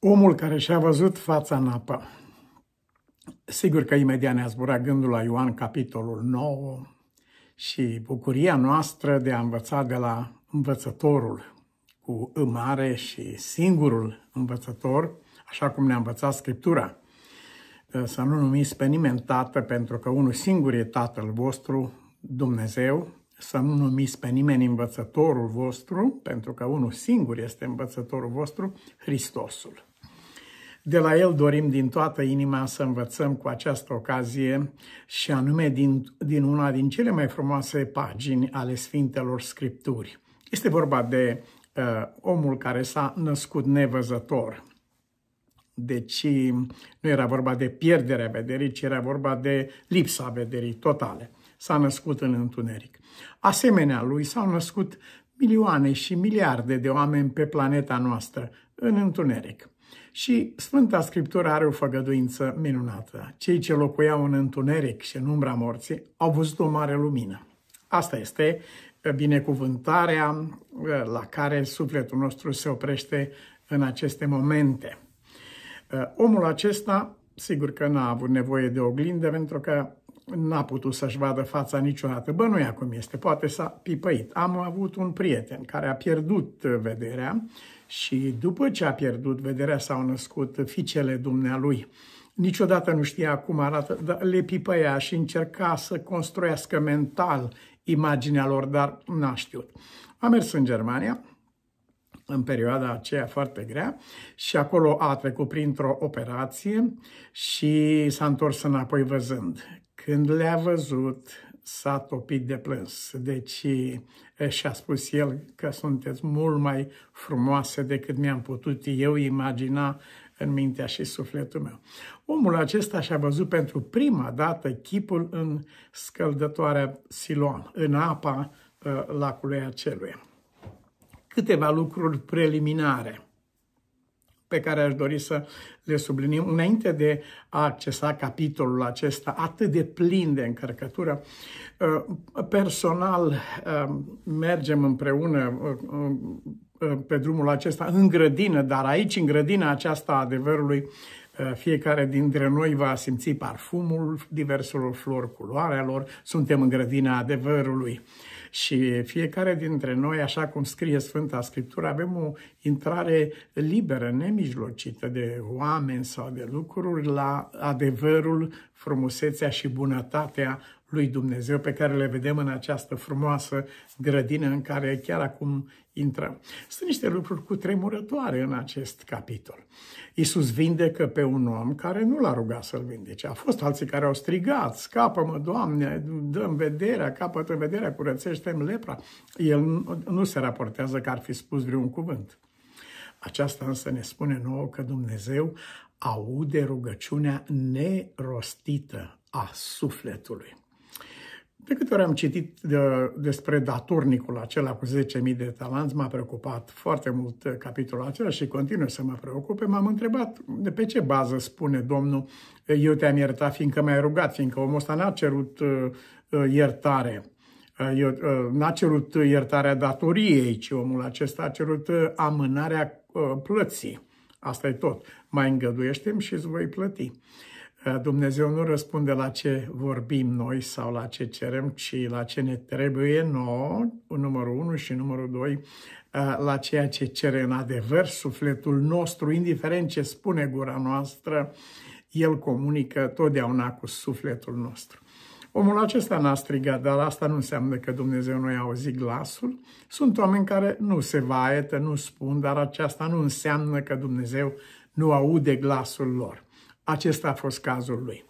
Omul care și-a văzut fața în apă. Sigur că imediat ne-a zburat gândul la Ioan, capitolul 9, și bucuria noastră de a învăța de la învățătorul cu mare și singurul învățător, așa cum ne-a învățat Scriptura. Să nu numiți pe nimeni tată, pentru că unul singur e tatăl vostru, Dumnezeu, să nu numiți pe nimeni învățătorul vostru, pentru că unul singur este învățătorul vostru, Hristosul. De la el dorim din toată inima să învățăm cu această ocazie și anume din, din una din cele mai frumoase pagini ale Sfintelor Scripturi. Este vorba de uh, omul care s-a născut nevăzător. Deci nu era vorba de pierderea vederii, ci era vorba de lipsa vederii totale. S-a născut în întuneric. Asemenea lui s-au născut milioane și miliarde de oameni pe planeta noastră în întuneric. Și Sfânta Scriptură are o făgăduință minunată. Cei ce locuiau în întuneric și în umbra morții au văzut o mare lumină. Asta este binecuvântarea eh, la care sufletul nostru se oprește în aceste momente. Eh, omul acesta, sigur că n-a avut nevoie de oglindă pentru că n-a putut să-și vadă fața niciodată. Bă, nu e acum este, poate s-a pipăit. Am avut un prieten care a pierdut eh, vederea și după ce a pierdut vederea, s-au născut fiicele dumnealui. Niciodată nu știa cum arată, dar le pipăia și încerca să construiască mental imaginea lor, dar n-a știut. A mers în Germania, în perioada aceea foarte grea și acolo a trecut printr-o operație și s-a întors înapoi văzând. Când le-a văzut, s-a topit de plâns. Deci și a spus el că sunteți mult mai frumoase decât mi-am putut eu imagina în mintea și sufletul meu. Omul acesta și-a văzut pentru prima dată chipul în scăldătoarea Siloam, în apa ă, lacului acelui. Câteva lucruri preliminare – pe care aș dori să le subliniem înainte de a accesa capitolul acesta atât de plin de încărcătură. Uh, personal uh, mergem împreună uh, pe drumul acesta în grădină, dar aici, în grădina aceasta a adevărului, fiecare dintre noi va simți parfumul diverselor flori, culoarea lor, suntem în grădina adevărului. Și fiecare dintre noi, așa cum scrie Sfânta Scriptură, avem o intrare liberă, nemijlocită de oameni sau de lucruri la adevărul, frumusețea și bunătatea lui Dumnezeu pe care le vedem în această frumoasă grădină în care chiar acum intrăm. Sunt niște lucruri cu tremurătoare în acest capitol. Iisus vindecă pe un om care nu l-a rugat să-l vindece. A fost alții care au strigat, scapă-mă, Doamne, dăm vederea, capătă vederea, curățește-mi lepra. El nu se raportează că ar fi spus vreun cuvânt. Aceasta însă ne spune nouă că Dumnezeu aude rugăciunea nerostită a sufletului. De câte ori am citit de, despre datornicul acela cu 10.000 de talanți, m-a preocupat foarte mult uh, capitolul acela și continuă să mă preocupe. M-am întrebat de pe ce bază spune Domnul, eh, eu te-am iertat fiindcă m-ai rugat, fiindcă omul ăsta n-a cerut uh, uh, iertare. Eu, n-a cerut iertarea datoriei, ci omul acesta a cerut amânarea plății. Asta e tot. Mai îngăduiește și îți voi plăti. Eh, Dumnezeu nu răspunde la ce vorbim noi sau la ce cerem, ci la ce ne trebuie nouă, numărul 1 și numărul 2, eh, la ceea ce cere în adevăr sufletul nostru, indiferent ce spune gura noastră, el comunică totdeauna cu sufletul nostru. Omul acesta n-a strigat, dar asta nu înseamnă că Dumnezeu nu i-a auzit glasul. Sunt oameni care nu se vaietă, nu spun, dar aceasta nu înseamnă că Dumnezeu nu aude glasul lor. Acesta a fost cazul lui.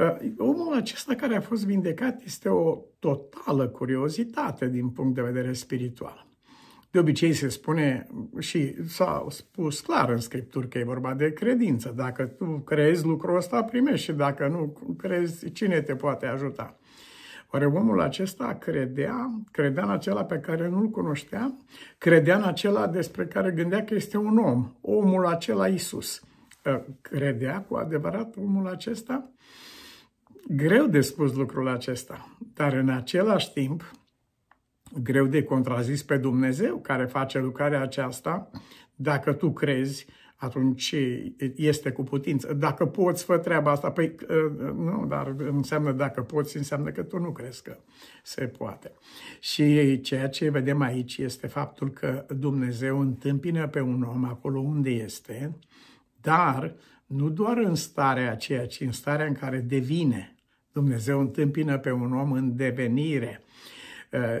Uh, omul acesta care a fost vindecat este o totală curiozitate din punct de vedere spiritual. De obicei se spune și s-a spus clar în Scripturi că e vorba de credință. Dacă tu crezi lucrul ăsta, primești și dacă nu crezi, cine te poate ajuta? Oare omul acesta credea, credea în acela pe care nu-l cunoștea, credea în acela despre care gândea că este un om, omul acela Isus. Ă, credea cu adevărat omul acesta? Greu de spus lucrul acesta, dar în același timp, greu de contrazis pe Dumnezeu care face lucrarea aceasta. Dacă tu crezi, atunci este cu putință. Dacă poți, fă treaba asta. Păi ă, ă, nu, dar înseamnă dacă poți, înseamnă că tu nu crezi că se poate. Și ceea ce vedem aici este faptul că Dumnezeu întâmpină pe un om acolo unde este, dar nu doar în starea aceea, ci în starea în care devine. Dumnezeu întâmpină pe un om în devenire.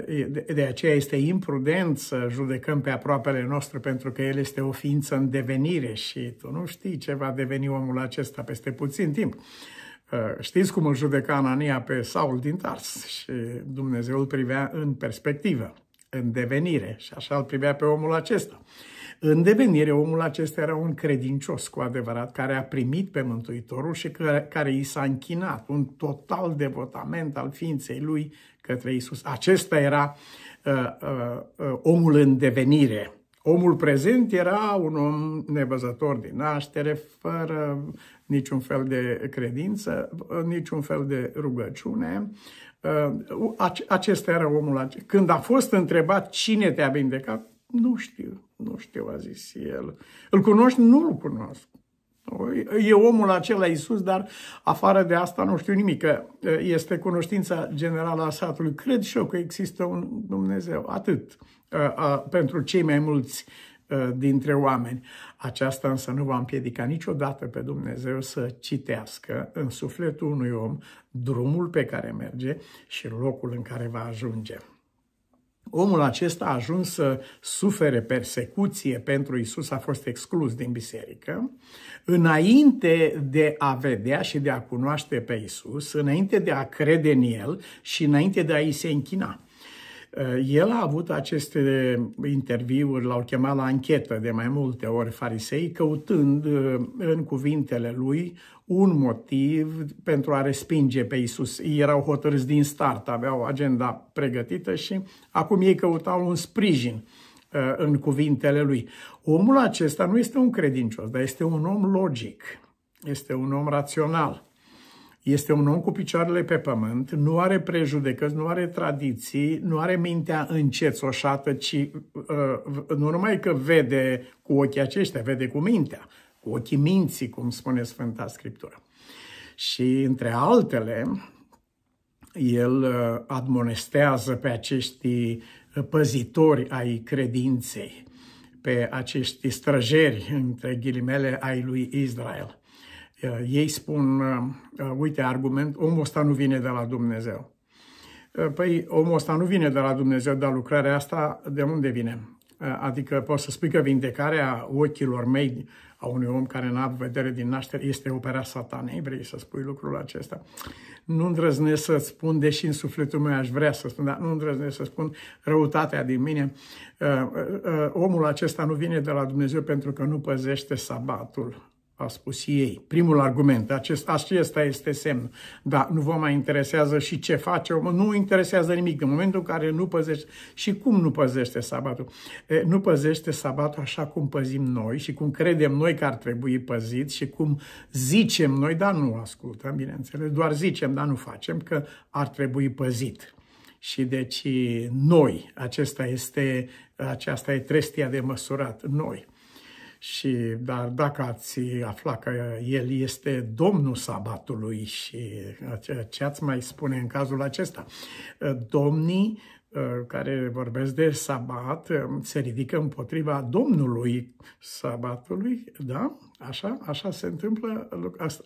Eh, de aceea este imprudent să judecăm pe aproapele nostru pentru că el este o ființă în devenire și tu nu știi ce va deveni omul acesta peste puțin timp. Eh, știți cum îl judeca Anania pe Saul din Tars și Dumnezeu îl privea în perspectivă, în devenire și așa îl privea pe omul acesta. În devenire, omul acesta era un credincios cu adevărat, care a primit pe Mântuitorul și care, care i s-a închinat, un total devotament al ființei lui către Isus. Acesta era uh, uh, uh, omul în devenire. Omul prezent era un om nevăzător din naștere, fără niciun fel de credință, niciun fel de rugăciune. Uh, acesta era omul. acesta. Când a fost întrebat cine te-a vindecat, nu știu, nu știu, a zis el. Îl cunoști? Nu-l cunosc. E omul acela Iisus, dar afară de asta nu știu nimic, că este cunoștința generală a satului. Cred și eu că există un Dumnezeu, atât pentru cei mai mulți dintre oameni. Aceasta însă nu va împiedica niciodată pe Dumnezeu să citească în sufletul unui om drumul pe care merge și locul în care va ajunge omul acesta a ajuns să sufere persecuție pentru Isus, a fost exclus din biserică, înainte de a vedea și de a cunoaște pe Isus, înainte de a crede în el și înainte de a-i se închina. Eh, el a avut aceste interviuri, l-au chemat la anchetă de mai multe ori farisei, căutând eh, în cuvintele lui un motiv pentru a respinge pe Isus. Ei erau hotărâți din start, aveau agenda pregătită și acum ei căutau un sprijin eh, în cuvintele lui. Omul acesta nu este un credincios, dar este un om logic, este un om rațional. Este un om cu picioarele pe pământ, nu are prejudecăți, nu are tradiții, nu are mintea încețoșată, ci uh, nu numai că vede cu ochii aceștia, vede cu mintea, cu ochii minții, cum spune Sfânta Scriptură. Și între altele, el uh, admonestează pe acești păzitori ai credinței, pe acești străjeri, între ghilimele, ai lui Israel. Eh, ei spun, eh, eh, uite, argument, omul ăsta nu vine de la Dumnezeu. Păi omul ăsta nu vine de la Dumnezeu, dar lucrarea asta de unde vine? Adică poți să spui că vindecarea ochilor mei a unui om care n-a vedere din naștere este opera satanei, vrei să spui lucrul acesta. Nu îndrăznesc să spun, deși în sufletul meu aș vrea să spun, dar nu îndrăznesc să spun răutatea din mine. Omul acesta nu vine de la Dumnezeu pentru că nu păzește sabatul a spus ei. Primul argument, acest, acesta este semnul. Dar nu vă mai interesează și ce face omul, nu interesează nimic. În momentul în care nu păzește, și cum nu păzește sabatul? E, nu păzește sabatul așa cum păzim noi și cum credem noi că ar trebui păzit și cum zicem noi, dar nu ascultăm, bineînțeles, doar zicem, dar nu facem, că ar trebui păzit. Și deci noi, acesta este, aceasta e trestia de măsurat, noi. Și, dar dacă ați afla că el este domnul sabatului și uh, ce ați mai spune în cazul acesta, uh, domnii uh, care vorbesc de sabat se ridică împotriva domnului sabatului, da? Așa, așa se întâmplă,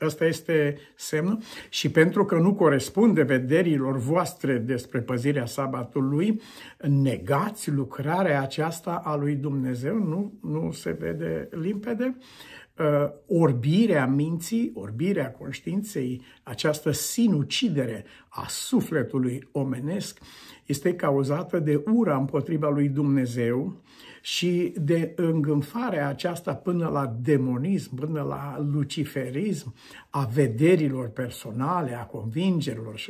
asta este semnul. Și pentru că nu corespunde vederilor voastre despre păzirea sabatului, negați lucrarea aceasta a lui Dumnezeu, nu, nu se vede limpede. Uh, orbirea minții, orbirea conștiinței, această sinucidere a sufletului omenesc este cauzată de ura împotriva lui Dumnezeu, și de îngânfarea aceasta până la demonism, până la luciferism, a vederilor personale, a convingerilor,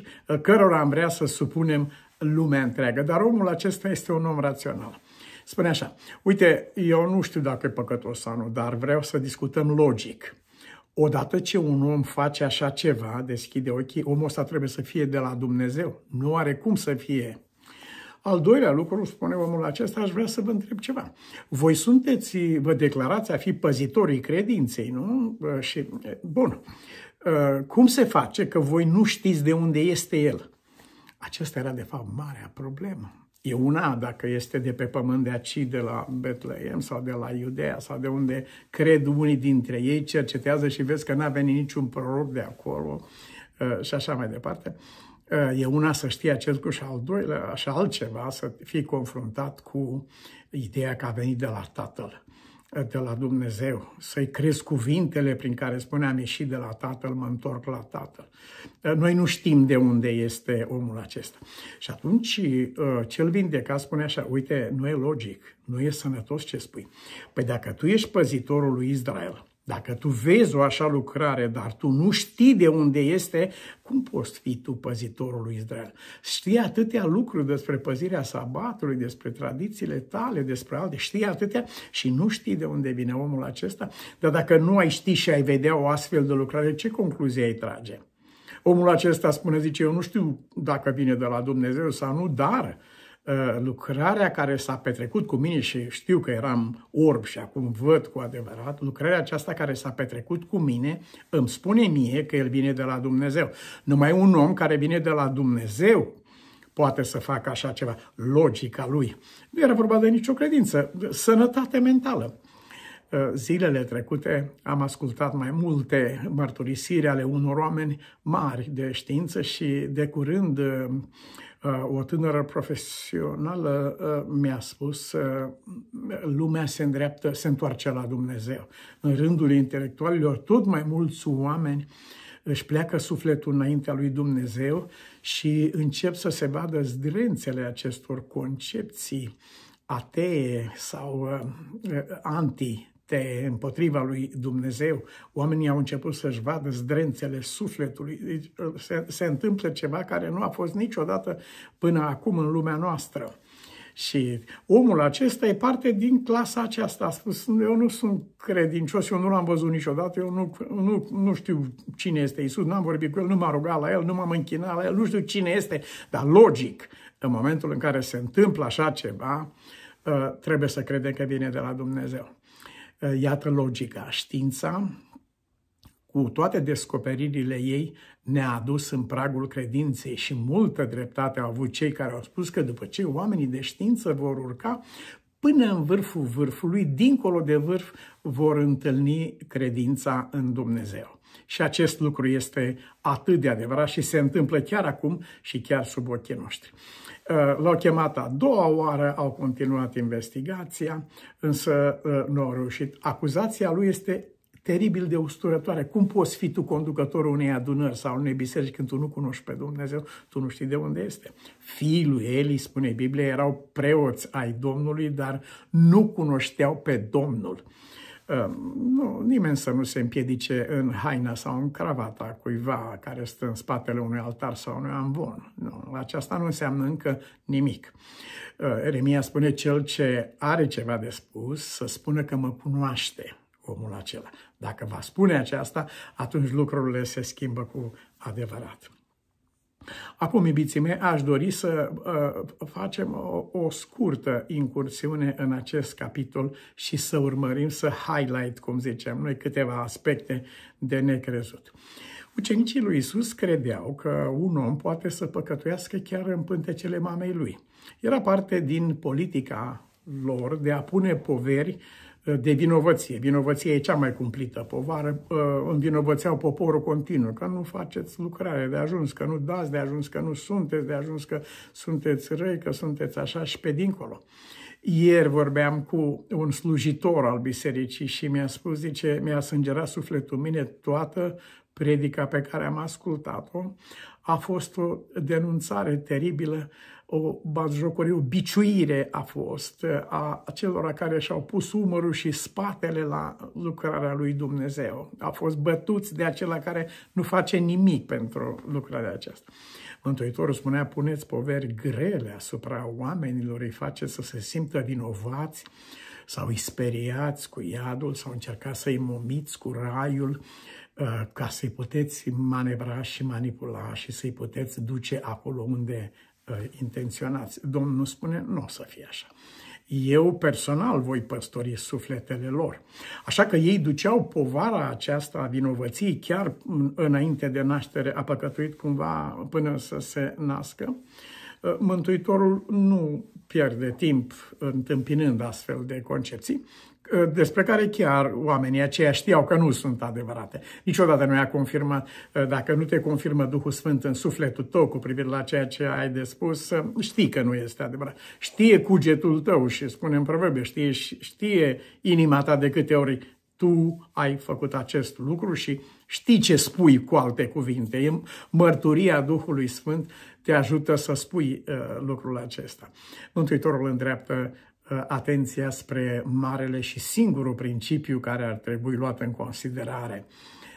cărora am vrea să supunem lumea întreagă. Dar omul acesta este un om rațional. Spune așa, uite, eu nu știu dacă e păcătos sau nu, dar vreau să discutăm logic. Odată ce un om face așa ceva, deschide ochii, omul ăsta trebuie să fie de la Dumnezeu. Nu are cum să fie al doilea lucru, spune omul acesta, aș vrea să vă întreb ceva. Voi sunteți, vă declarați a fi păzitorii credinței, nu? Și, bun, cum se face că voi nu știți de unde este el? Acesta era, de fapt, marea problemă. E una dacă este de pe pământ de aici, de la Betlehem sau de la Iudea sau de unde cred unii dintre ei, cercetează și vezi că n-a venit niciun proroc de acolo și așa mai departe. Uh, E una să știi acest lucru și, al doilea, și altceva să fii confruntat cu ideea că a venit de la Tatăl, de la Dumnezeu, să-i crezi cuvintele prin care spune am ieșit de la Tatăl, mă întorc la Tatăl. Noi nu știm de unde este omul acesta. Și atunci ă, cel vindecat spune așa, uite, nu e logic, nu e sănătos ce spui. Păi dacă tu ești păzitorul lui Israel, dacă tu vezi o așa lucrare, dar tu nu știi de unde este, cum poți fi tu păzitorul lui Israel? Știi atâtea lucruri despre păzirea sabatului, despre tradițiile tale, despre alte, știi atâtea și nu știi de unde vine omul acesta? Dar dacă nu ai ști și ai vedea o astfel de lucrare, ce concluzie ai trage? Omul acesta spune, zice, eu nu știu dacă vine de la Dumnezeu sau nu, dar Eh, lucrarea care s-a petrecut cu mine și știu că eram orb și acum văd cu adevărat, lucrarea aceasta care s-a petrecut cu mine îmi spune mie că el vine de la Dumnezeu. Numai un om care vine de la Dumnezeu poate să facă așa ceva. Logica lui. Nu era vorba de nicio credință. Sănătate mentală. Eh, zilele trecute am ascultat mai multe mărturisiri ale unor oameni mari de știință și de curând eh, Uh, o tânără profesională uh, mi-a spus uh, lumea se îndreaptă, se întoarce la Dumnezeu. În rândul intelectualilor, tot mai mulți oameni își pleacă sufletul înaintea lui Dumnezeu și încep să se vadă zdrențele acestor concepții atee sau anti te împotriva lui Dumnezeu, oamenii au început să-și vadă zdrențele sufletului. Deci se, se întâmplă ceva care nu a fost niciodată până acum în lumea noastră. Și omul acesta e parte din clasa aceasta. A spus, eu nu sunt credincios, eu nu l-am văzut niciodată, eu nu, nu, nu știu cine este Isus, n-am vorbit cu el, nu m-am rugat la el, nu m-am închinat la el, nu știu cine este. Dar logic, în momentul în care se întâmplă așa ceva, ă, trebuie să credem că vine de la Dumnezeu. Eh, iată logica. Știința, cu toate descoperirile ei, ne-a adus în pragul credinței și multă dreptate au avut cei care au spus că după ce oamenii de știință vor urca până în vârful vârfului, dincolo de vârf, vor întâlni credința în Dumnezeu. Și acest lucru este atât de adevărat și se întâmplă chiar acum și chiar sub ochii noștri. Eh, l-au chemat a doua oară, au continuat investigația, însă eh, nu au reușit. Acuzația lui este teribil de usturătoare. Cum poți fi tu conducătorul unei adunări sau unei biserici când tu nu cunoști pe Dumnezeu, tu nu știi de unde este. Fiii lui Eli, spune Biblia, erau preoți ai Domnului, dar nu cunoșteau pe Domnul. Ehm, nu, nimeni să nu se împiedice în haina sau în cravata cuiva care stă în spatele unui altar sau unui amvon. Nu, aceasta nu înseamnă încă nimic. Ehm, Eremia spune, cel ce are ceva de spus, să spună că mă cunoaște omul acela. Dacă va spune aceasta, atunci lucrurile se schimbă cu adevărat. Acum, iubiții mei, aș dori să uh, facem o, o scurtă incursiune în acest capitol și să urmărim, să highlight, cum zicem noi, câteva aspecte de necrezut. Ucenicii lui Isus credeau că un om poate să păcătuiască chiar în pântecele mamei lui. Era parte din politica lor de a pune poveri uh, de vinovăție. Vinovăția e cea mai cumplită povară. Uh, învinovățeau poporul continuu că nu faceți lucrare de ajuns, că nu dați de ajuns, că nu sunteți de ajuns, că sunteți răi, că sunteți așa și pe dincolo. Ieri vorbeam cu un slujitor al bisericii și mi-a spus, zice, mi-a sângerat sufletul mine toată predica pe care am ascultat-o. A fost o denunțare teribilă o batjocorie, o biciuire a fost a celor care și-au pus umărul și spatele la lucrarea lui Dumnezeu. Au fost bătuți de acela care nu face nimic pentru lucrarea aceasta. Mântuitorul spunea, puneți poveri grele asupra oamenilor, îi face să se simtă vinovați sau îi speriați cu iadul sau încercați să-i momiți cu raiul ă, ca să-i puteți manevra și manipula și să-i puteți duce acolo unde Uh, intenționați. Domnul spune, nu o să fie așa. Eu personal voi păstori sufletele lor. Așa că ei duceau povara aceasta a vinovăției chiar înainte de naștere, a păcătuit cumva până să se nască. Uh, Mântuitorul nu pierde timp întâmpinând astfel de concepții, Ă, despre care chiar oamenii aceia știau că nu sunt adevărate. Niciodată nu i-a confirmat, ă, dacă nu te confirmă Duhul Sfânt în sufletul tău cu privire la ceea ce ai de spus, ă, știi că nu este adevărat. Știe cugetul tău și spune în proverbe, știe, știe inima ta de câte ori tu ai făcut acest lucru și știi ce spui cu alte cuvinte. Mărturia Duhului Sfânt te ajută să spui uh, lucrul acesta. Mântuitorul îndreaptă Uh, atenția spre marele și singurul principiu care ar trebui luat în considerare.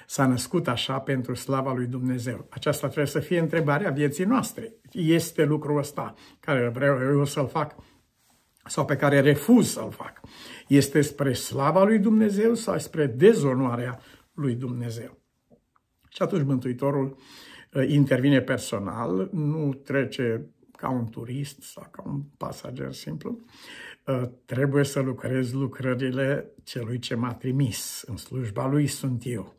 S-a născut așa pentru slava lui Dumnezeu. Aceasta trebuie să fie întrebarea vieții noastre. Este lucrul ăsta care vreau eu să-l fac sau pe care refuz să-l fac. Este spre slava lui Dumnezeu sau spre dezonoarea lui Dumnezeu. Și atunci Mântuitorul uh, intervine personal, nu trece ca un turist sau ca un pasager simplu, Ă, trebuie să lucrez lucrările celui ce m-a trimis. În slujba lui sunt eu.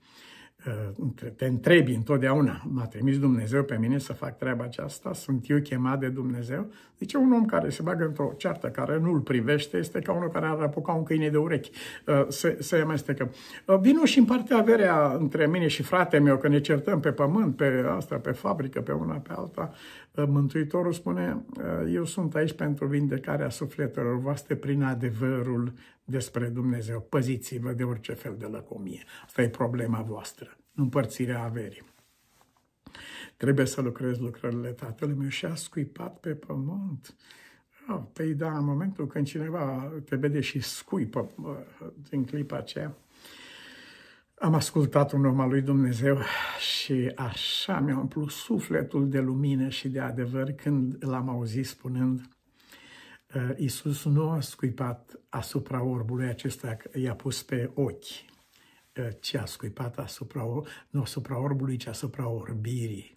Uh, te întrebi întotdeauna, m-a trimis Dumnezeu pe mine să fac treaba aceasta, sunt eu chemat de Dumnezeu? Deci un om care se bagă într-o ceartă care nu îl privește este ca unul care ar apuca un câine de urechi uh, Se se amestecă. Uh, vino și împarte averea între mine și fratele meu, că ne certăm pe pământ, pe asta, pe fabrică, pe una, pe alta. Mântuitorul spune, eu sunt aici pentru vindecarea sufletelor voastre prin adevărul despre Dumnezeu. Păziți-vă de orice fel de lăcomie. Asta e problema voastră, împărțirea averii. Trebuie să lucrez lucrările tatălui meu și a scuipat pe pământ. Ah, păi da, în momentul când cineva te vede și scuipă uh, din clipa aceea, am ascultat un om al lui Dumnezeu și așa mi-a umplut sufletul de lumină și de adevăr când l-am auzit spunând Eh, Isus nu a scuipat asupra orbului acesta, i-a pus pe ochi, eh, ci a scuipat asupra, nu asupra orbului, ci asupra orbirii.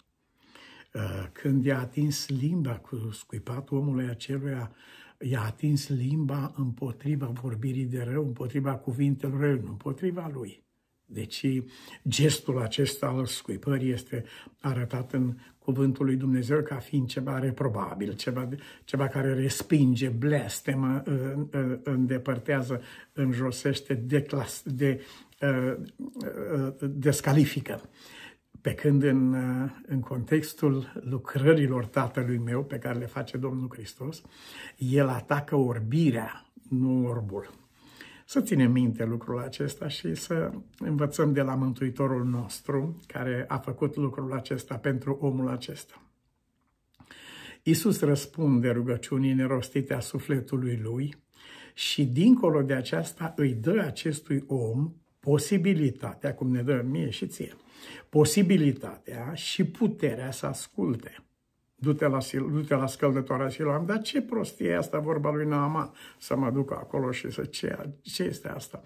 Eh, când i-a atins limba cu scuipatul omului aceluia, i-a atins limba împotriva vorbirii de rău, împotriva cuvintelor rău, împotriva lui. Deci gestul acesta al scuipării este arătat în cuvântul lui Dumnezeu ca fiind ceva reprobabil, ceva, ceva care respinge, blestemă, uh, uh, uh, îndepărtează, înjosește, declas, de, descalifică. Pe când în, în contextul lucrărilor tatălui meu, pe care le face Domnul Hristos, el atacă orbirea, nu orbul. Să ținem minte lucrul acesta și să învățăm de la Mântuitorul nostru, care a făcut lucrul acesta pentru omul acesta. Iisus răspunde rugăciunii nerostite a sufletului lui și dincolo de aceasta îi dă acestui om posibilitatea, cum ne dă mie și ție, posibilitatea și puterea să asculte du-te la, sil, du-te la scăldătoarea Siloam. Dar ce prostie e asta, vorba lui Naaman, să mă duc acolo și să ce, ce este asta?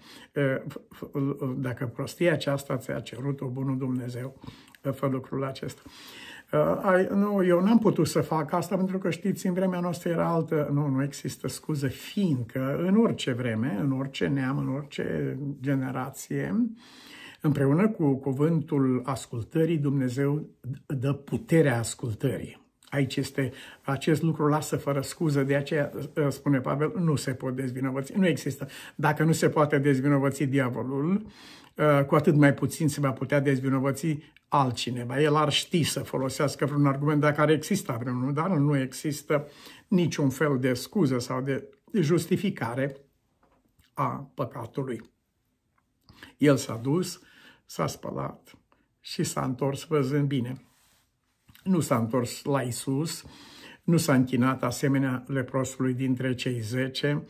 Dacă prostia aceasta ți-a cerut-o bunul Dumnezeu, fă lucrul acesta. nu, eu n-am putut să fac asta pentru că, știți, în vremea noastră era altă... Nu, nu există scuză, fiindcă în orice vreme, în orice neam, în orice generație, împreună cu cuvântul ascultării, Dumnezeu dă puterea ascultării. Aici este, acest lucru lasă fără scuză, de aceea ă, spune Pavel, nu se pot dezvinovăți, nu există. Dacă nu se poate dezvinovăți diavolul, ă, cu atât mai puțin se va putea dezvinovăți altcineva. El ar ști să folosească vreun argument dacă ar exista vreunul, dar nu există niciun fel de scuză sau de justificare a păcatului. El s-a dus, s-a spălat și s-a întors văzând bine nu s-a întors la Isus, nu s-a închinat asemenea leprosului dintre cei zece,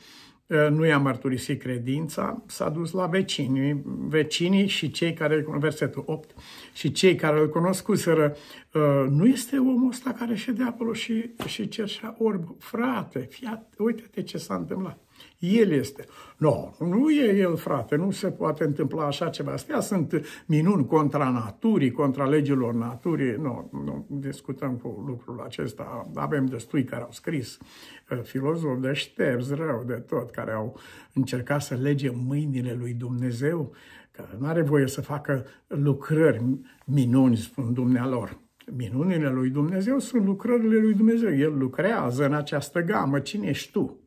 ă, nu i-a mărturisit credința, s-a dus la vecinii, vecinii și cei care, versetul 8, și cei care îl cunoscuseră, ă, nu este omul ăsta care ședea acolo și, și cerșea orb, frate, fiat. uite-te ce s-a întâmplat. El este. Nu, no, nu e el, frate, nu se poate întâmpla așa ceva. Astea sunt minuni contra naturii, contra legilor naturii. Nu, no, nu discutăm cu lucrul acesta. Avem destui care au scris uh, filozofi deștepți rău de tot, care au încercat să lege mâinile lui Dumnezeu, că nu are voie să facă lucrări minuni, spun dumnealor. Minunile lui Dumnezeu sunt lucrările lui Dumnezeu. El lucrează în această gamă. Cine ești tu?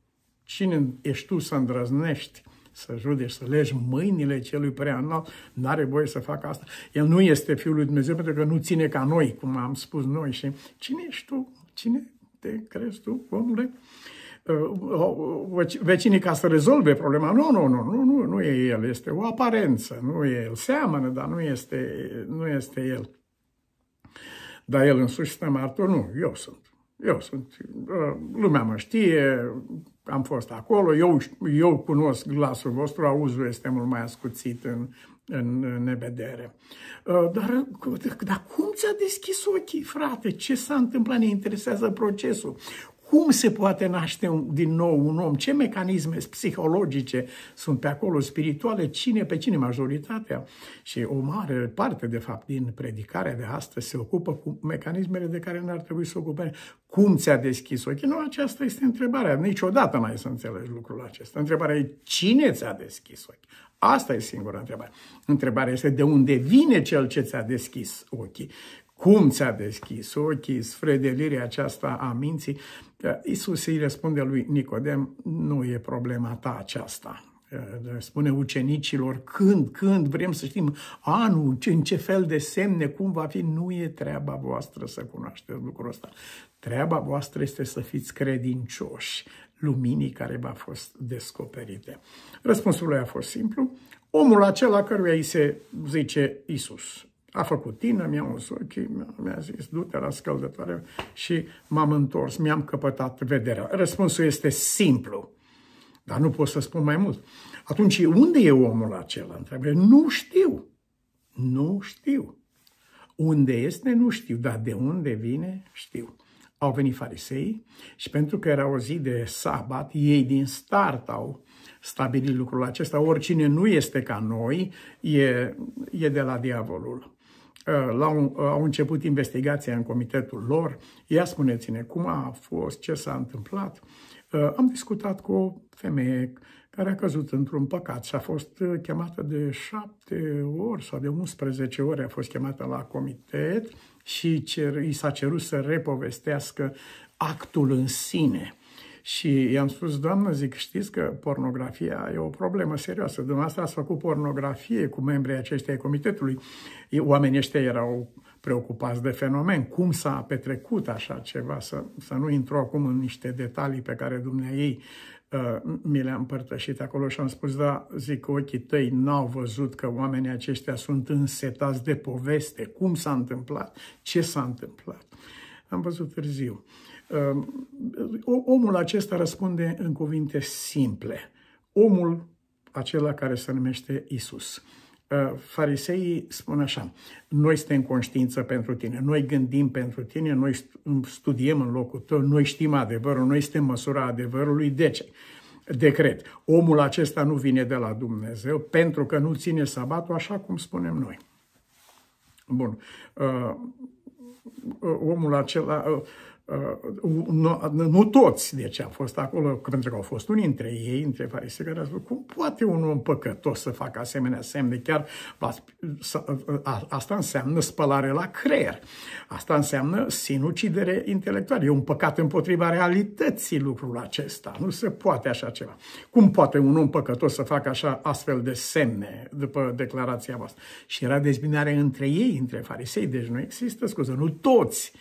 Cine ești tu să îndrăznești să judești, să legi mâinile celui prea înalt, n-are voie să facă asta. El nu este Fiul lui Dumnezeu pentru că nu ține ca noi, cum am spus noi. Și cine ești tu? Cine te crezi tu, omule? Uh, vecinii ca să rezolve problema. Nu, nu, nu, nu, nu, nu e el, este o aparență, nu e el. Seamănă, dar nu este, nu este el. Dar el însuși stă martor, nu, eu sunt. Eu sunt, uh, lumea mă știe, am fost acolo, eu, eu cunosc glasul vostru, auzul este mult mai ascuțit în, în nevedere. Uh, dar, dar cum ți-a deschis ochii, frate? Ce s-a întâmplat? Ne interesează procesul. Cum se poate naște un, din nou un om? Ce mecanisme psihologice sunt pe acolo, spirituale? Cine pe cine? Majoritatea și o mare parte, de fapt, din predicarea de astăzi se ocupă cu mecanismele de care n-ar trebui să ocupe. Cum ți-a deschis ochii? Nu, aceasta este întrebarea. Niciodată mai să înțelegi lucrul acesta. Întrebarea e cine ți-a deschis ochii? Asta e singura întrebare. Întrebarea este de unde vine cel ce ți-a deschis ochii? Cum ți-a deschis ochii, sfredelirea aceasta a minții? Isus îi răspunde lui Nicodem, nu e problema ta aceasta. Spune ucenicilor, când, când, vrem să știm anul, în ce fel de semne, cum va fi, nu e treaba voastră să cunoașteți lucrul ăsta. Treaba voastră este să fiți credincioși luminii care v-a fost descoperite. Răspunsul lui a fost simplu. Omul acela căruia îi se zice Isus, a făcut tine, mi-a un ochii, mi-a zis, du-te la scăldătoare și m-am întors, mi-am căpătat vederea. Răspunsul este simplu, dar nu pot să spun mai mult. Atunci, unde e omul acela? Întrebare. Nu știu. Nu știu. Unde este, nu știu, dar de unde vine, știu. Au venit farisei și pentru că era o zi de sabat, ei din start au stabilit lucrul acesta. Oricine nu este ca noi e, e de la diavolul. Eh, un, eh, au început investigația în comitetul lor. Ia spuneți-ne cum a fost, ce s-a întâmplat. Eh, am discutat cu o femeie care a căzut într-un păcat și a fost chemată de șapte ori sau de 11 ori a fost chemată la comitet și cer, i s-a cerut să repovestească actul în sine și i-am spus, doamnă, zic, știți că pornografia e o problemă serioasă. Dumneavoastră ați făcut pornografie cu membrii aceștia comitetului. Oamenii ăștia erau preocupați de fenomen, cum s-a petrecut așa ceva, să, să nu intru acum în niște detalii pe care dumneai ei uh, mi le-a împărtășit acolo și am spus, da, zic că ochii tăi n-au văzut că oamenii aceștia sunt însetați de poveste, cum s-a întâmplat, ce s-a întâmplat. Am văzut târziu. Um, omul acesta răspunde în cuvinte simple. Omul acela care se numește Isus. Uh, fariseii spun așa, noi suntem conștiință pentru tine, noi gândim pentru tine, noi studiem în locul tău, noi știm adevărul, noi suntem măsura adevărului, de ce? Decret. Omul acesta nu vine de la Dumnezeu pentru că nu ține sabatul așa cum spunem noi. Bun. Uh, uh, omul acela Uh, uh, nu, nu toți, deci am fost acolo, pentru că au fost unii dintre ei, între farisei, care au spus, cum poate un om păcătos să facă asemenea semne? Chiar uh, asta înseamnă spălare la creier, asta înseamnă sinucidere intelectuală, e un păcat împotriva realității lucrul acesta, nu se poate așa ceva. Cum poate un om păcătos să facă așa astfel de semne după declarația voastră? Și era dezbinare între ei, între farisei, deci nu există, scuză, nu toți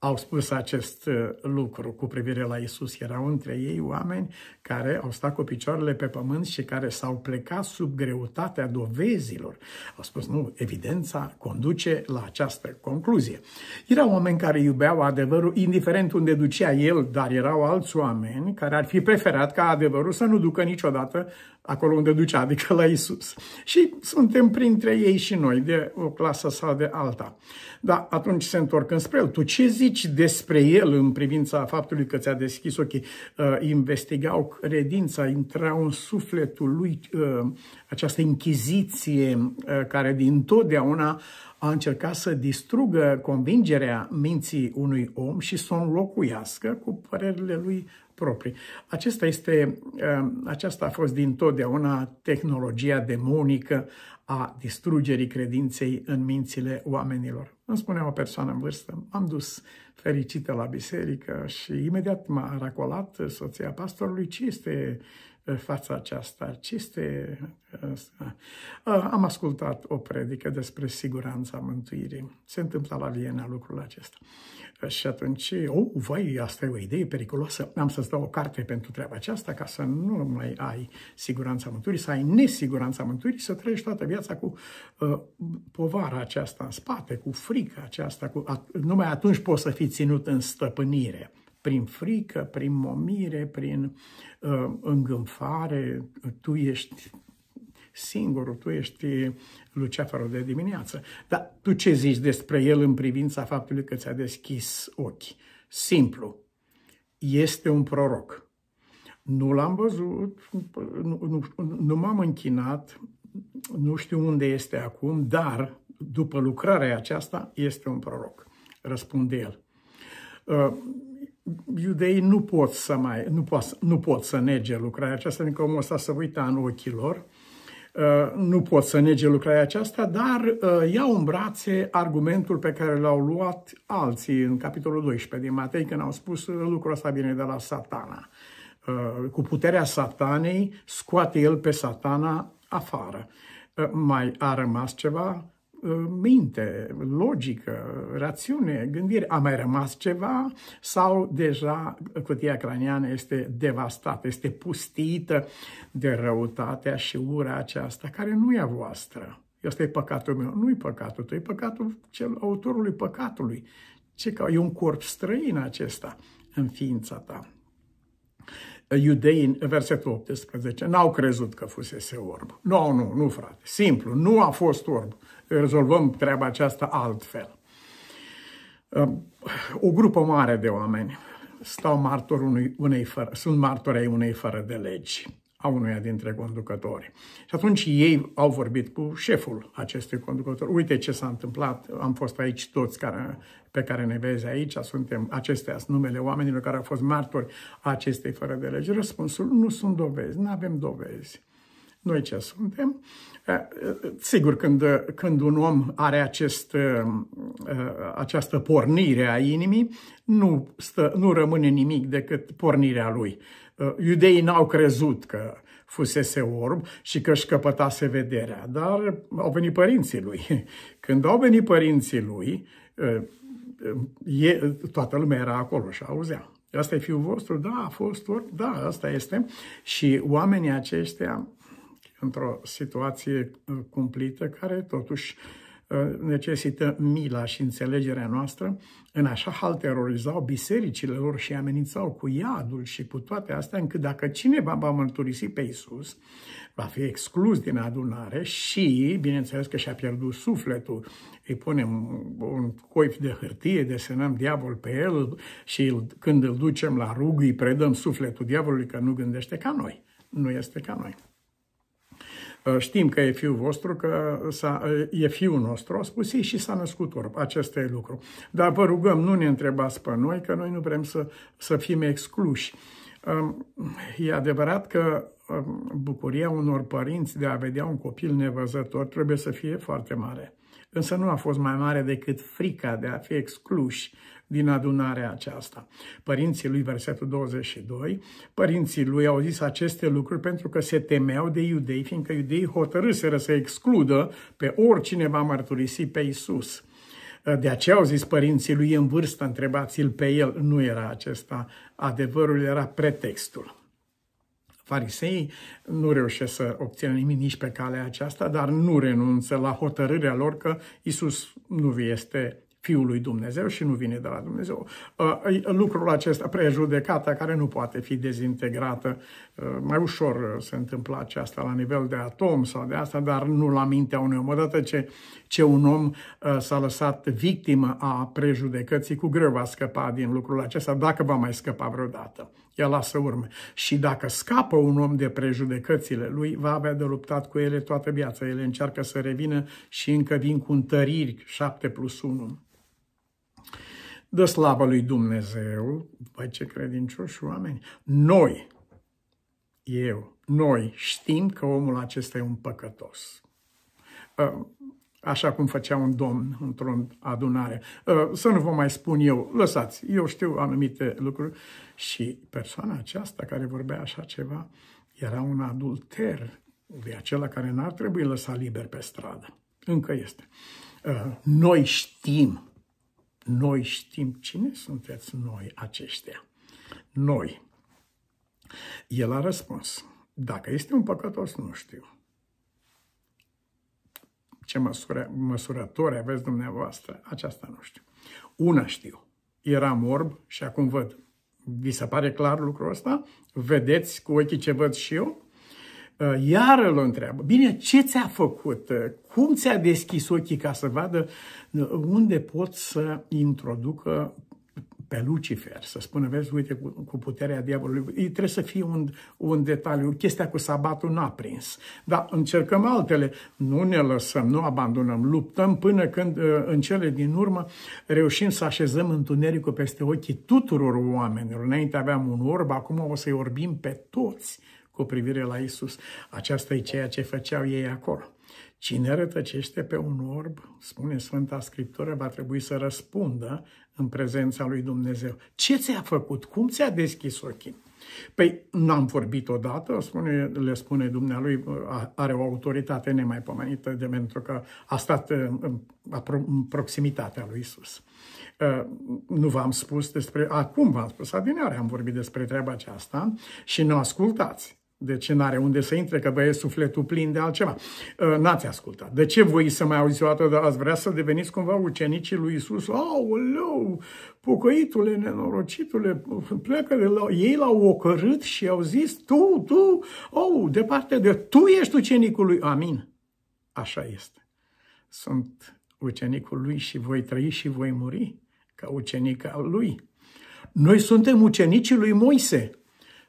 au spus acest uh, lucru cu privire la Isus. Erau între ei oameni care au stat cu picioarele pe pământ și care s-au plecat sub greutatea dovezilor. Au spus, nu, evidența conduce la această concluzie. Erau oameni care iubeau adevărul, indiferent unde ducea el, dar erau alți oameni care ar fi preferat ca adevărul să nu ducă niciodată acolo unde duce, adică la Isus. Și suntem printre ei și noi, de o clasă sau de alta. Dar atunci se întorc înspre el. Tu ce zici despre el în privința faptului că ți-a deschis ochii? Uh, investigau credința, intrau în sufletul lui uh, această închiziție uh, care din totdeauna a încercat să distrugă convingerea minții unui om și să o înlocuiască cu părerile lui proprii. Acesta este, uh, aceasta a fost din totdeauna tehnologia demonică a distrugerii credinței în mințile oamenilor. Îmi spunea o persoană în vârstă, am dus fericită la biserică și imediat m-a racolat soția pastorului ce este fața aceasta, Ce este... Uh, uh, am ascultat o predică despre siguranța mântuirii. Se întâmplă la Viena lucrul acesta. Uh, și atunci, oh, vai, asta e o idee periculoasă, am să-ți dau o carte pentru treaba aceasta ca să nu mai ai siguranța mântuirii, să ai nesiguranța mântuirii, să trăiești toată viața cu uh, povara aceasta în spate, cu frica aceasta, cu at- numai atunci poți să fii ținut în stăpânire prin frică, prin momire, prin uh, îngânfare, tu ești singurul, tu ești luceafărul de dimineață. Dar tu ce zici despre el în privința faptului că ți-a deschis ochii? Simplu, este un proroc. Nu l-am văzut, nu, nu, nu m-am închinat, nu știu unde este acum, dar după lucrarea aceasta este un proroc, răspunde el. Uh, iudeii nu pot să, mai, nu pot, nu pot să nege lucrarea aceasta, pentru că omul ăsta să uita în ochii lor, uh, nu pot să nege lucrarea aceasta, dar uh, iau în brațe argumentul pe care l-au luat alții în capitolul 12 din Matei, când au spus lucrul ăsta vine de la satana. Uh, cu puterea satanei scoate el pe satana afară. Mai a rămas ceva? Ă, minte, logică, rațiune, gândire. A mai rămas ceva sau deja cutia craniană este devastată, este pustită de răutatea și ura aceasta care nu e a voastră? Asta e păcatul meu. Nu e păcatul tău, e păcatul cel autorului păcatului. Ce ca, e un corp străin acesta în ființa ta iudeii în versetul 18. N-au crezut că fusese orb. Nu, nu, nu, frate. Simplu, nu a fost orb. Rezolvăm treaba aceasta altfel. O grupă mare de oameni stau martor unui, unei fără, sunt martori ai unei fără de legi a unuia dintre conducători. Și atunci ei au vorbit cu șeful acestui conducător. Uite ce s-a întâmplat, am fost aici toți care, pe care ne vezi aici, suntem acestea sunt numele oamenilor care au fost martori a acestei fără de lege. Răspunsul, nu sunt dovezi, nu avem dovezi. Noi ce suntem? Sigur, când, când un om are acest, această pornire a inimii, nu, stă, nu rămâne nimic decât pornirea lui. Eh, iudeii n-au crezut că fusese orb și că își căpătase vederea, dar au venit părinții lui. Când au venit părinții lui, eh, toată lumea era acolo și auzea. Asta e fiul vostru? Da, a fost orb? Da, asta este. Și oamenii aceștia, într-o situație eh, cumplită, care totuși Uh, necesită mila și înțelegerea noastră, în așa hal terorizau bisericile lor și amenințau cu iadul și cu toate astea, încât dacă cineva va mărturisi pe Isus, va fi exclus din adunare și, bineînțeles că și-a pierdut sufletul, îi punem un coif de hârtie, desenăm diavol pe el și când îl ducem la rug, îi predăm sufletul diavolului că nu gândește ca noi. Nu este ca noi. Ă, știm că e fiul vostru, că ă, e fiul nostru, a spus ei și s-a născut orb. Acesta e lucru. Dar vă rugăm, nu ne întrebați pe noi, că noi nu vrem să, să fim excluși. E adevărat că bucuria unor părinți de a vedea un copil nevăzător trebuie să fie foarte mare. Însă nu a fost mai mare decât frica de a fi excluși din adunarea aceasta. Părinții lui, versetul 22, părinții lui au zis aceste lucruri pentru că se temeau de iudei, fiindcă iudeii hotărâseră să excludă pe oricine va mărturisi pe Isus. De aceea au zis părinții lui în vârstă, întrebați-l pe el. Nu era acesta adevărul, era pretextul. Fariseii nu reușesc să obțină nimic nici pe calea aceasta, dar nu renunță la hotărârea lor că Isus nu vi este Fiul lui Dumnezeu și nu vine de la Dumnezeu. Uh, lucrul acesta, prejudecata care nu poate fi dezintegrată, uh, mai ușor uh, se întâmplă aceasta la nivel de atom sau de asta, dar nu la mintea unui om. Odată ce, ce un om s-a lăsat victimă a prejudecății, cu greu va scăpa din lucrul acesta, dacă va mai scăpa vreodată. Ea lasă urme. Și dacă scapă un om de prejudecățile lui, va avea de luptat cu ele toată viața. Ele încearcă să revină și încă vin cu întăriri 7 plus 1. Dă slavă lui Dumnezeu, băi ce credincioși oameni, noi, eu, noi știm că omul acesta e un păcătos. Ă, așa cum făcea un domn într-o adunare. Ă, să nu vă mai spun eu, lăsați, eu știu anumite lucruri. Și persoana aceasta care vorbea așa ceva era un adulter, de acela care n-ar trebui lăsat liber pe stradă. Încă este. Ă, noi știm noi știm cine sunteți noi aceștia. Noi. El a răspuns, dacă este un păcătos, nu știu. Ce măsură, măsurători aveți dumneavoastră? Aceasta nu știu. Una știu. Eram orb și acum văd. Vi se pare clar lucrul ăsta? Vedeți cu ochii ce văd și eu? Uh, Iar îl întreabă, bine, ce ți-a făcut? Uh, cum ți-a deschis ochii ca să vadă uh, unde pot să introducă pe Lucifer, să spună, vezi, uite, cu, cu puterea diavolului, trebuie să fie un, un detaliu, chestia cu sabatul n-a prins, dar încercăm altele, nu ne lăsăm, nu abandonăm, luptăm până când în cele din urmă reușim să așezăm întunericul peste ochii tuturor oamenilor, înainte aveam un orb, acum o să-i orbim pe toți, cu privire la Isus. Aceasta e ceea ce făceau ei acolo. Cine rătăcește pe un orb, spune Sfânta Scriptură, va trebui să răspundă în prezența lui Dumnezeu. Ce ți-a făcut? Cum ți-a deschis ochii? Păi n-am vorbit odată, spune, le spune dumnealui, are o autoritate nemaipomenită de pentru că a stat în, în proximitatea lui Isus. Ă, nu v-am spus despre, acum v-am spus, adineare am vorbit despre treaba aceasta și nu ascultați. De ce n-are unde să intre? Că băie e sufletul plin de altceva. Uh, n-ați ascultat. De ce voi să mai auziți o dată, dar ați vrea să deveniți cumva ucenicii lui Isus? Aoleu, pucăitule, nenorocitule, pleacă de la... Ei l-au ocărât și au zis, tu, tu, oh, departe de... Tu ești ucenicul lui. Amin. Așa este. Sunt ucenicul lui și voi trăi și voi muri ca ucenic al lui. Noi suntem ucenicii lui Moise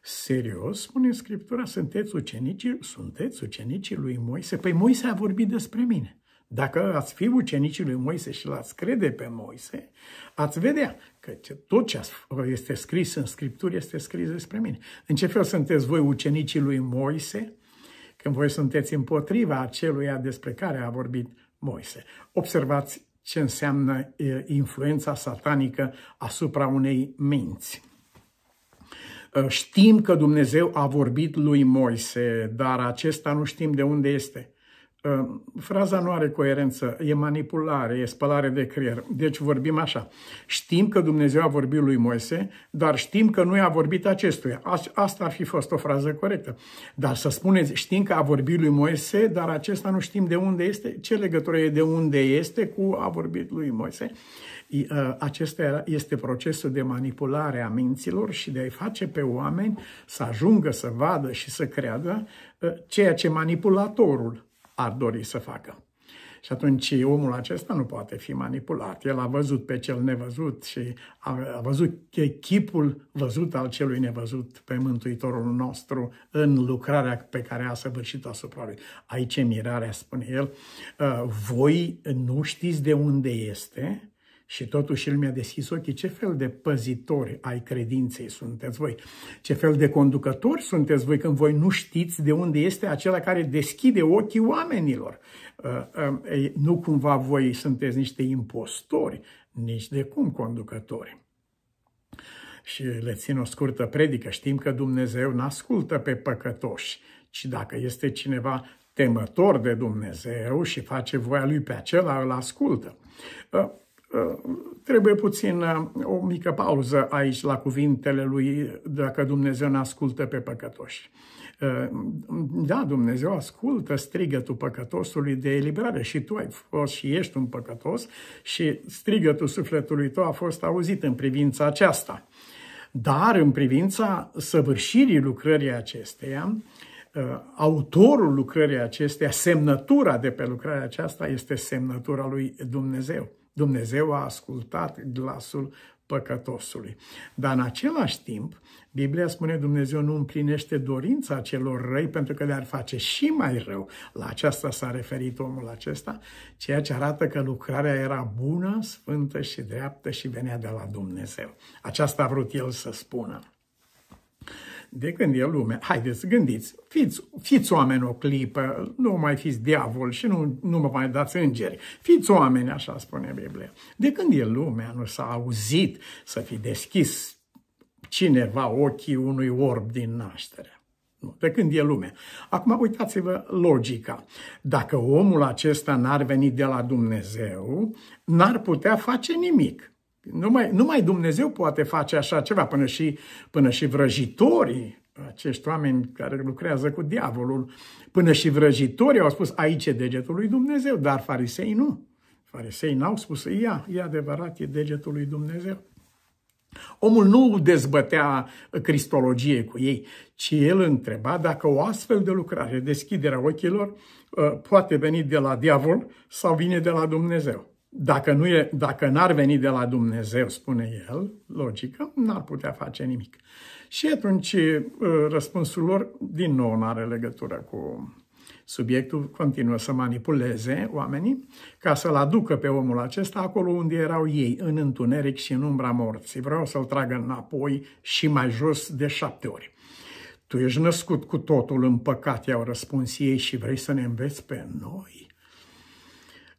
serios, spune Scriptura, sunteți ucenicii, sunteți ucenicii lui Moise. Păi Moise a vorbit despre mine. Dacă ați fi ucenicii lui Moise și l-ați crede pe Moise, ați vedea că tot ce este scris în Scripturi este scris despre mine. În ce fel sunteți voi ucenicii lui Moise când voi sunteți împotriva aceluia despre care a vorbit Moise? Observați ce înseamnă influența satanică asupra unei minți. Ă, știm că Dumnezeu a vorbit lui Moise, dar acesta nu știm de unde este. Ehm, fraza nu are coerență, e manipulare, e spălare de creier. Deci vorbim așa. Știm că Dumnezeu a vorbit lui Moise, dar știm că nu i-a vorbit acestuia. Asta ar fi fost o frază corectă. Dar să spuneți, știm că a vorbit lui Moise, dar acesta nu știm de unde este, ce legătură e de unde este cu a vorbit lui Moise. Ă, acesta este procesul de manipulare a minților și de a-i face pe oameni să ajungă să vadă și să creadă ă, ceea ce manipulatorul ar dori să facă. Și atunci omul acesta nu poate fi manipulat. El a văzut pe cel nevăzut și a, văzut chipul văzut al celui nevăzut pe Mântuitorul nostru în lucrarea pe care a săvârșit-o asupra lui. Aici e mirarea, spune el. Ă, voi nu știți de unde este, și totuși el mi-a deschis ochii ce fel de păzitori ai credinței sunteți voi, ce fel de conducători sunteți voi când voi nu știți de unde este acela care deschide ochii oamenilor. Uh, um, nu cumva voi sunteți niște impostori, nici de cum conducători și le țin o scurtă predică. Știm că Dumnezeu nu ascultă pe păcătoși, ci dacă este cineva temător de Dumnezeu și face voia lui pe acela, îl ascultă. Uh, Uh, trebuie puțin uh, o mică pauză aici la cuvintele lui dacă Dumnezeu ne ascultă pe păcătoși. Uh, da, Dumnezeu ascultă strigătul păcătosului de eliberare și tu ai fost și ești un păcătos și strigătul sufletului tău a fost auzit în privința aceasta. Dar în privința săvârșirii lucrării acesteia, autorul lucrării acesteia, semnătura de pe lucrarea aceasta este semnătura lui Dumnezeu. Dumnezeu a ascultat glasul păcătosului. Dar în același timp, Biblia spune Dumnezeu nu împlinește dorința celor răi pentru că le-ar face și mai rău. La aceasta s-a referit omul acesta, ceea ce arată că lucrarea era bună, sfântă și dreaptă și venea de la Dumnezeu. Aceasta a vrut el să spună de când e lume. Haideți, gândiți, fiți, fiți oameni o clipă, nu mai fiți diavol și nu, nu mă mai dați îngeri. Fiți oameni, așa spune Biblia. De când e lumea, nu s-a auzit să fi deschis cineva ochii unui orb din naștere. Nu, de când e lumea. Acum uitați-vă logica. Dacă omul acesta n-ar veni de la Dumnezeu, n-ar putea face nimic. Numai, numai Dumnezeu poate face așa ceva, până și, până și vrăjitorii, acești oameni care lucrează cu diavolul, până și vrăjitorii au spus aici e degetul lui Dumnezeu, dar farisei nu. Farisei n-au spus, ia, e adevărat, e degetul lui Dumnezeu. Omul nu dezbătea cristologie cu ei, ci el întreba dacă o astfel de lucrare, deschiderea ochilor, poate veni de la diavol sau vine de la Dumnezeu. Dacă, nu e, dacă n-ar veni de la Dumnezeu, spune el, logică, n-ar putea face nimic. Și atunci uh, răspunsul lor din nou nu are legătură cu subiectul, continuă să manipuleze oamenii ca să-l aducă pe omul acesta acolo unde erau ei, în întuneric și în umbra morții. Vreau să-l tragă înapoi și mai jos de șapte ori. Tu ești născut cu totul în păcat, i-au răspuns ei, și vrei să ne înveți pe noi?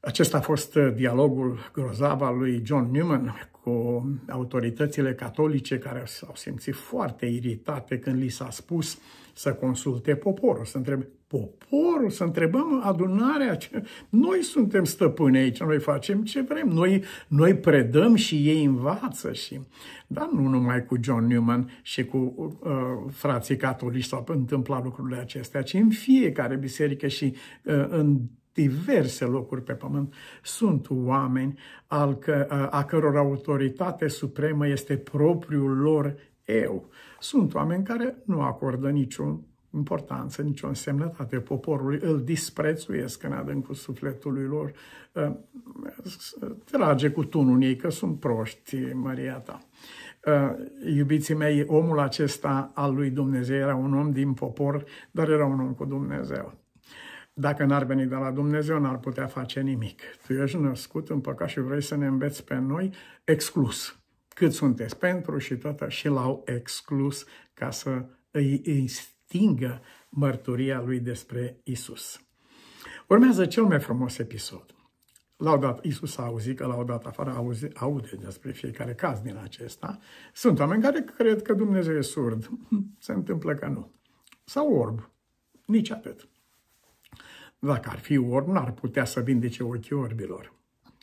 Acesta a fost uh, dialogul grozav al lui John Newman cu autoritățile catolice care s-au simțit foarte iritate când li s-a spus să consulte poporul, să întrebe poporul, să întrebăm adunarea. Noi suntem stăpâni aici, noi facem ce vrem, noi, noi predăm și ei învață. Și, dar nu numai cu John Newman și cu uh, frații catolici s-au întâmplat lucrurile acestea, ci în fiecare biserică și uh, în diverse locuri pe pământ sunt oameni al că, a căror autoritate supremă este propriul lor eu. Sunt oameni care nu acordă nicio importanță, nicio însemnătate poporului, îl disprețuiesc în adâncul sufletului lor, trage cu tunul ei că sunt proști, Maria ta. Iubiții mei, omul acesta al lui Dumnezeu era un om din popor, dar era un om cu Dumnezeu. Dacă n-ar veni de la Dumnezeu, n-ar putea face nimic. Tu ești născut în păcat și vrei să ne înveți pe noi exclus. Cât sunteți pentru și toată și l-au exclus ca să îi, stingă mărturia lui despre Isus. Urmează cel mai frumos episod. L-au dat, Iisus a auzit că l-au dat afară, auzi, aude despre fiecare caz din acesta. Sunt oameni care cred că Dumnezeu e surd. Se întâmplă că nu. Sau orb. Nici atât. Dacă ar fi orb, n-ar putea să vindece ochii orbilor.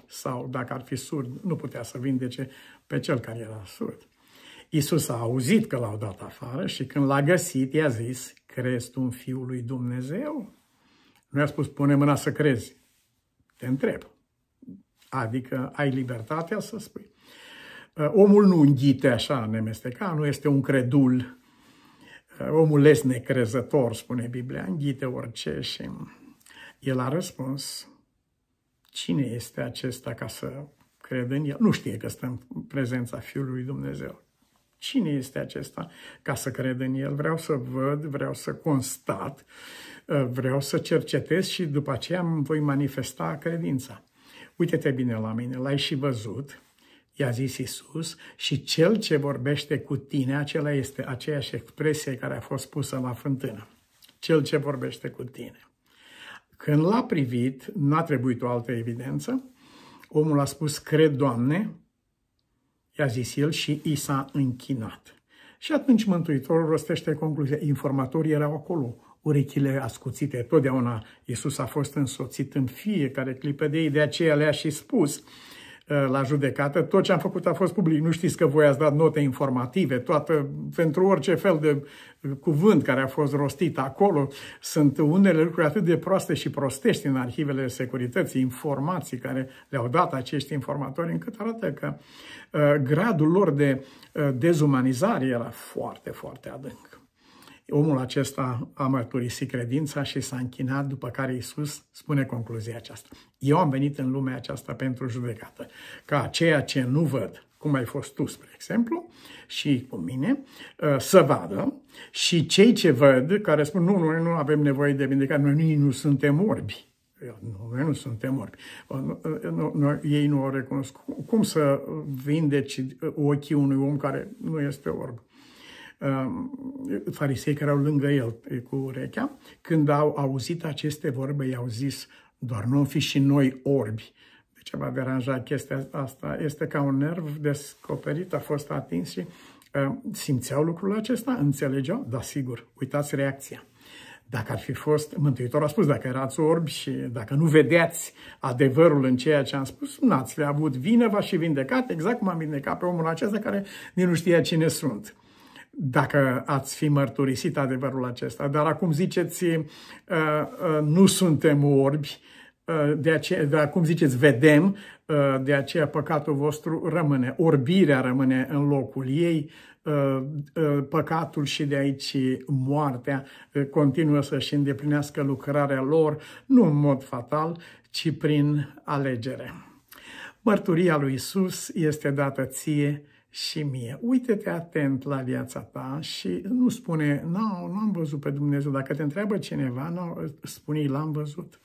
Sau dacă ar fi surd, nu putea să vindece pe cel care era surd. Isus a auzit că l-au dat afară și când l-a găsit, i-a zis, crezi tu în Fiul lui Dumnezeu? Nu i-a spus, pune mâna să crezi. Te întreb. Adică ai libertatea să spui. Uh, omul nu înghite așa nemesteca, nu este un credul. Uh, omul este necrezător, spune Biblia, înghite orice și el a răspuns, cine este acesta ca să crede în el? Nu știe că stă în prezența Fiului Dumnezeu. Cine este acesta ca să crede în el? Vreau să văd, vreau să constat, vreau să cercetez și după aceea îmi voi manifesta credința. Uite-te bine la mine, l-ai și văzut, i-a zis Isus, și cel ce vorbește cu tine, acela este aceeași expresie care a fost pusă la fântână. Cel ce vorbește cu tine. Când l-a privit, n-a trebuit o altă evidență, omul a spus, cred, Doamne, i-a zis el și i s-a închinat. Și atunci Mântuitorul rostește concluzia, informatorii erau acolo, urechile ascuțite, totdeauna Iisus a fost însoțit în fiecare clipă de ei, de aceea le-a și spus, Uh, la judecată. Tot ce am făcut a fost public. Nu știți că voi ați dat note informative, toată, pentru orice fel de uh, cuvânt care a fost rostit acolo. Sunt unele lucruri atât de proaste și prostești în arhivele securității, informații care le-au dat acești informatori, încât arată că uh, gradul lor de dezumanizare era foarte, foarte adânc. Omul acesta a mărturisit credința și s-a închinat, după care Isus spune concluzia aceasta. Eu am venit în lumea aceasta pentru judecată, ca ceea ce nu văd, cum ai fost tu, spre exemplu, și cu mine, ă, să vadă și cei ce văd, care spun, nu, noi nu avem nevoie de vindecare, noi nici nu suntem orbi. Noi nu suntem orbi. Noi, ă, ă, ei nu au recunoscut. Cum să vindeci ochii unui om care nu este orb? Ehm, farisei care au lângă el cu urechea, când au auzit aceste vorbe, i-au zis, doar nu fi și noi orbi. De ce va deranja chestia asta? Este ca un nerv descoperit, a fost atins și ehm, simțeau lucrul acesta, înțelegeau? Da, sigur, uitați reacția. Dacă ar fi fost, Mântuitorul a spus, dacă erați orbi și dacă nu vedeați adevărul în ceea ce am spus, n-ați fi avut vină, v-aș fi vindecat, exact cum am vindecat pe omul acesta care nici nu știa cine sunt dacă ați fi mărturisit adevărul acesta. Dar acum ziceți, uh, uh, nu suntem orbi, uh, de aceea, de acum ziceți, vedem, de aceea păcatul vostru rămâne, orbirea rămâne în locul ei, păcatul și de aici moartea continuă să-și îndeplinească lucrarea lor, nu în mod fatal, ci prin alegere. Mărturia lui Isus este dată ție, și mie. Uite-te atent la viața ta și nu spune, nu, nu am văzut pe Dumnezeu. Dacă te întreabă cineva, nu, spune l-am văzut.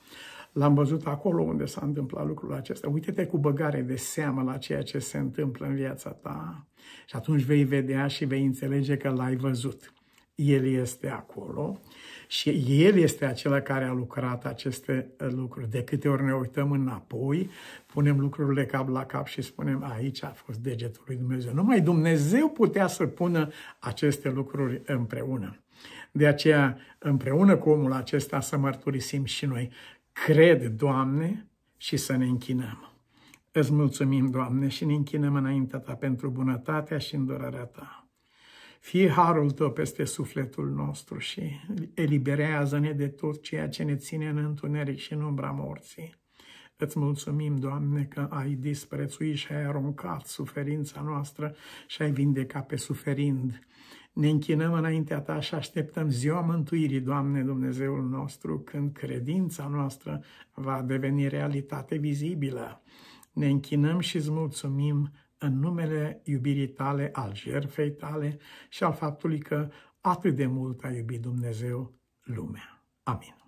L-am văzut acolo unde s-a întâmplat lucrul acesta. Uite-te cu băgare de seamă la ceea ce se întâmplă în viața ta și atunci vei vedea și vei înțelege că l-ai văzut. El este acolo și El este acela care a lucrat aceste uh, lucruri. De câte ori ne uităm înapoi, punem lucrurile cap la cap și spunem aici a fost degetul lui Dumnezeu. Numai Dumnezeu putea să pună aceste lucruri împreună. De aceea, împreună cu omul acesta, să mărturisim și noi. Cred, Doamne, și să ne închinăm. Îți mulțumim, Doamne, și ne închinăm înaintea Ta pentru bunătatea și îndurarea Ta. Fie harul tău peste sufletul nostru și eliberează-ne de tot ceea ce ne ține în întuneric și în umbra morții. Îți mulțumim, Doamne, că ai disprețuit și ai aruncat suferința noastră și ai vindecat pe suferind. Ne închinăm înaintea Ta și așteptăm ziua mântuirii, Doamne Dumnezeul nostru, când credința noastră va deveni realitate vizibilă. Ne închinăm și îți mulțumim în numele iubirii tale, al jertfei tale și al faptului că atât de mult a iubit Dumnezeu lumea. Amin.